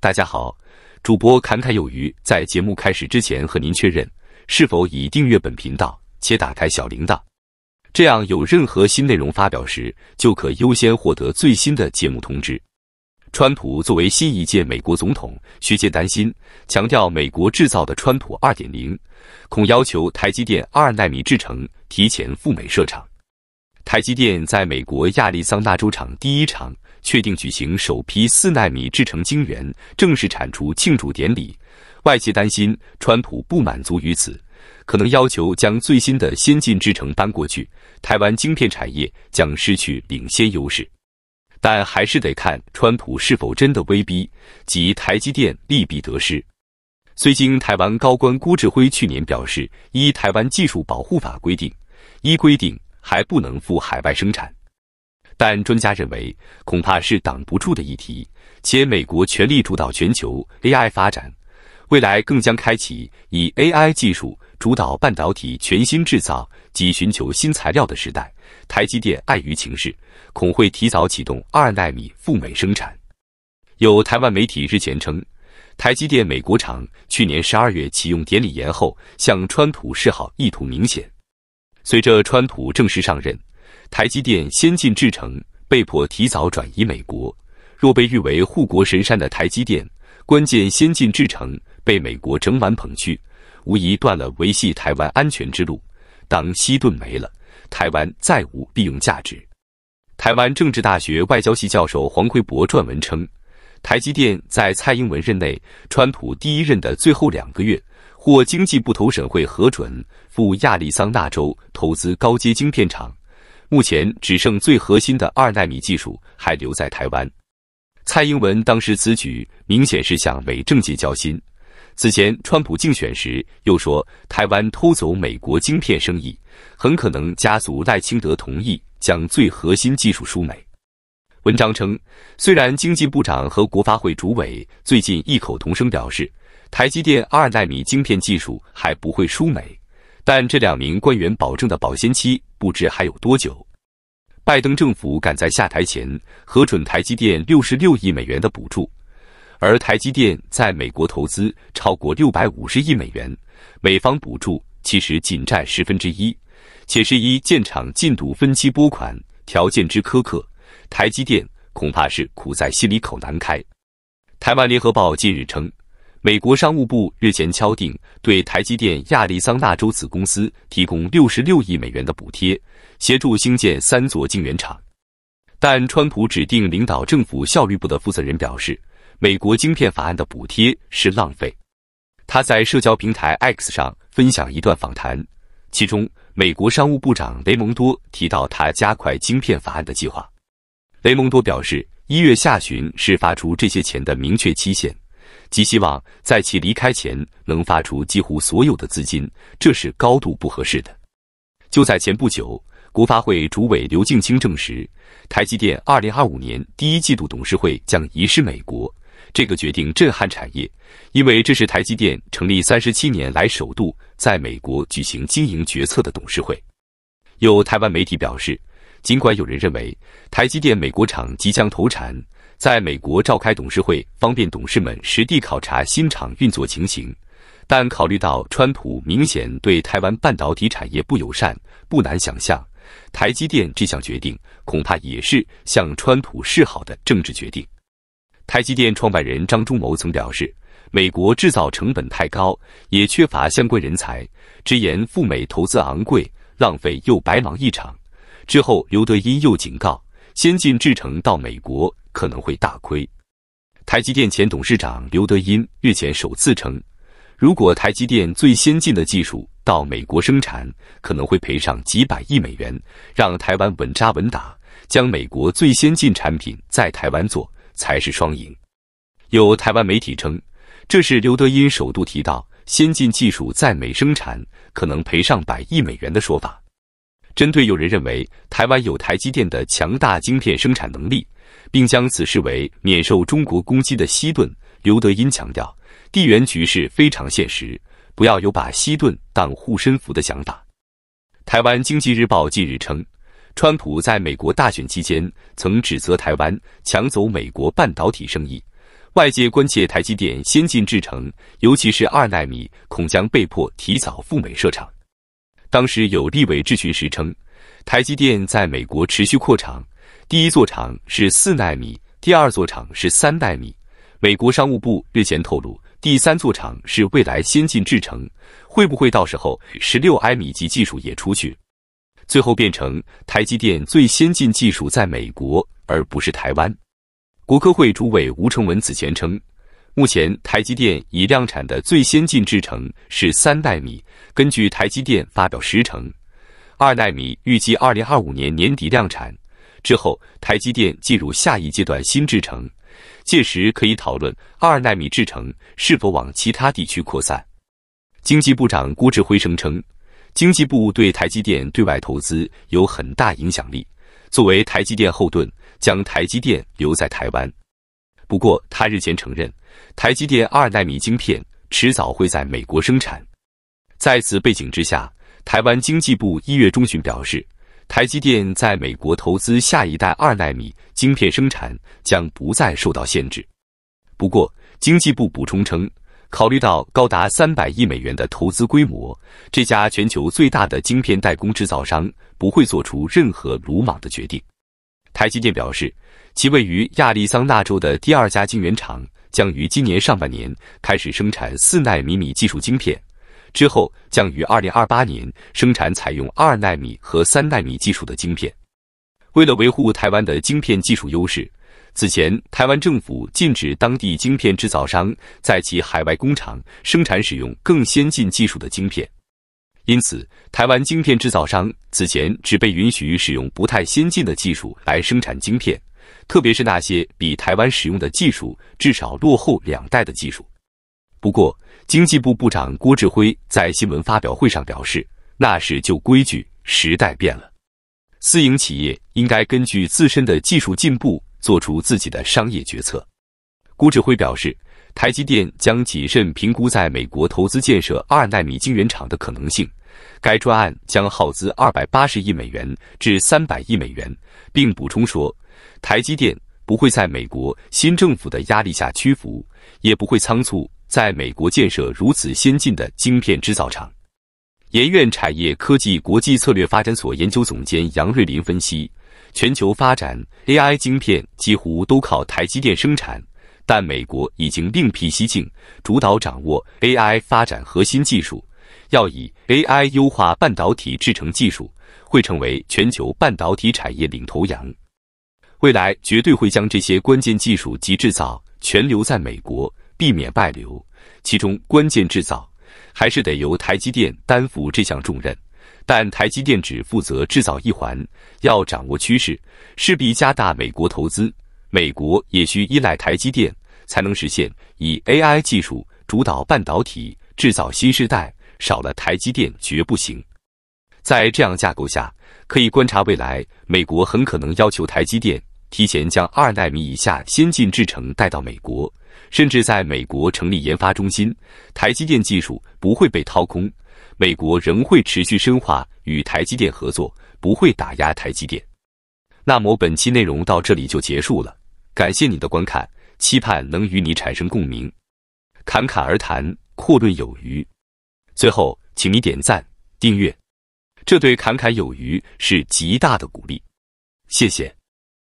大家好，主播侃侃有余。在节目开始之前，和您确认是否已订阅本频道且打开小铃铛，这样有任何新内容发表时，就可优先获得最新的节目通知。川普作为新一届美国总统，学界担心强调美国制造的“川普二点零”，恐要求台积电二纳米制程提前赴美设厂。台积电在美国亚利桑那州厂第一厂。确定举行首批四纳米制程晶圆正式产出庆祝典礼，外界担心川普不满足于此，可能要求将最新的先进制程搬过去，台湾晶片产业将失去领先优势。但还是得看川普是否真的威逼及台积电利弊得失。虽经台湾高官郭志辉去年表示，依台湾技术保护法规定，依规定还不能赴海外生产。但专家认为，恐怕是挡不住的议题。且美国全力主导全球 AI 发展，未来更将开启以 AI 技术主导半导体全新制造及寻求新材料的时代。台积电碍于情势，恐会提早启动二纳米赴美生产。有台湾媒体日前称，台积电美国厂去年十二月启用典礼延后，向川普示好意图明显。随着川普正式上任。台积电先进制程被迫提早转移美国。若被誉为护国神山的台积电关键先进制程被美国整晚捧去，无疑断了维系台湾安全之路。当西盾没了，台湾再无利用价值。台湾政治大学外交系教授黄奎博撰文称，台积电在蔡英文任内、川普第一任的最后两个月，获经济部投审会核准赴亚利桑那州投资高阶晶片厂。目前只剩最核心的二纳米技术还留在台湾。蔡英文当时此举明显是向美政界交心。此前，川普竞选时又说台湾偷走美国晶片生意，很可能家族赖清德同意将最核心技术输美。文章称，虽然经济部长和国发会主委最近异口同声表示，台积电二纳米晶片技术还不会输美。但这两名官员保证的保鲜期不知还有多久。拜登政府赶在下台前核准台积电六十六亿美元的补助，而台积电在美国投资超过六百五十亿美元，美方补助其实仅占十分之一，且是一建厂进度分期拨款，条件之苛刻，台积电恐怕是苦在心里口难开。台湾联合报近日称。美国商务部日前敲定，对台积电亚利桑那州子公司提供六十六亿美元的补贴，协助兴建三座晶圆厂。但川普指定领导政府效率部的负责人表示，美国晶片法案的补贴是浪费。他在社交平台 X 上分享一段访谈，其中美国商务部长雷蒙多提到他加快晶片法案的计划。雷蒙多表示，一月下旬是发出这些钱的明确期限。即希望在其离开前能发出几乎所有的资金，这是高度不合适的。就在前不久，国发会主委刘敬清证实，台积电2025年第一季度董事会将移师美国。这个决定震撼产业，因为这是台积电成立37年来首度在美国举行经营决策的董事会。有台湾媒体表示，尽管有人认为台积电美国厂即将投产。在美国召开董事会，方便董事们实地考察新厂运作情形。但考虑到川普明显对台湾半导体产业不友善，不难想象，台积电这项决定恐怕也是向川普示好的政治决定。台积电创办人张忠谋曾表示，美国制造成本太高，也缺乏相关人才，直言赴美投资昂贵，浪费又白忙一场。之后，刘德一又警告，先进制程到美国。可能会大亏。台积电前董事长刘德音日前首次称，如果台积电最先进的技术到美国生产，可能会赔上几百亿美元。让台湾稳扎稳打，将美国最先进产品在台湾做才是双赢。有台湾媒体称，这是刘德音首度提到先进技术在美生产可能赔上百亿美元的说法。针对有人认为台湾有台积电的强大晶片生产能力。并将此视为免受中国攻击的西盾。刘德音强调，地缘局势非常现实，不要有把西顿当护身符的想法。台湾经济日报近日称，川普在美国大选期间曾指责台湾抢走美国半导体生意。外界关切台积电先进制程，尤其是二纳米，恐将被迫提早赴美设厂。当时有立委质询时称，台积电在美国持续扩厂。第一座厂是四纳米，第二座厂是三纳米。美国商务部日前透露，第三座厂是未来先进制程。会不会到时候十六埃米级技术也出去？最后变成台积电最先进技术在美国而不是台湾？国科会主委吴成文此前称，目前台积电已量产的最先进制程是三纳米。根据台积电发表实程，二纳米预计二零二五年年底量产。之后，台积电进入下一阶段新制程，届时可以讨论二纳米制程是否往其他地区扩散。经济部长郭志辉声称，经济部对台积电对外投资有很大影响力，作为台积电后盾，将台积电留在台湾。不过，他日前承认，台积电二纳米晶片迟早会在美国生产。在此背景之下，台湾经济部一月中旬表示。台积电在美国投资下一代二纳米晶片生产将不再受到限制。不过，经济部补充称，考虑到高达三百亿美元的投资规模，这家全球最大的晶片代工制造商不会做出任何鲁莽的决定。台积电表示，其位于亚利桑那州的第二家晶圆厂将于今年上半年开始生产四纳米米技术晶片。之后将于二零二八年生产采用二纳米和三纳米技术的晶片。为了维护台湾的晶片技术优势，此前台湾政府禁止当地晶片制造商在其海外工厂生产使用更先进技术的晶片。因此，台湾晶片制造商此前只被允许使用不太先进的技术来生产晶片，特别是那些比台湾使用的技术至少落后两代的技术。不过，经济部部长郭志辉在新闻发表会上表示：“那时就规矩，时代变了，私营企业应该根据自身的技术进步做出自己的商业决策。”郭志辉表示，台积电将谨慎评估在美国投资建设二纳米晶圆厂的可能性。该专案将耗资二百八十亿美元至三百亿美元，并补充说：“台积电不会在美国新政府的压力下屈服，也不会仓促。”在美国建设如此先进的晶片制造厂，研院产业科技国际策略发展所研究总监杨瑞林分析，全球发展 AI 晶片几乎都靠台积电生产，但美国已经另辟蹊径，主导掌握 AI 发展核心技术，要以 AI 优化半导体制成技术，会成为全球半导体产业领头羊，未来绝对会将这些关键技术及制造全留在美国。避免外流，其中关键制造还是得由台积电担负这项重任，但台积电只负责制造一环，要掌握趋势，势必加大美国投资，美国也需依赖台积电才能实现以 AI 技术主导半导体制造新时代，少了台积电绝不行。在这样架构下，可以观察未来，美国很可能要求台积电提前将二纳米以下先进制程带到美国。甚至在美国成立研发中心，台积电技术不会被掏空，美国仍会持续深化与台积电合作，不会打压台积电。那么本期内容到这里就结束了，感谢你的观看，期盼能与你产生共鸣。侃侃而谈，阔论有余。最后，请你点赞、订阅，这对侃侃有余是极大的鼓励。谢谢。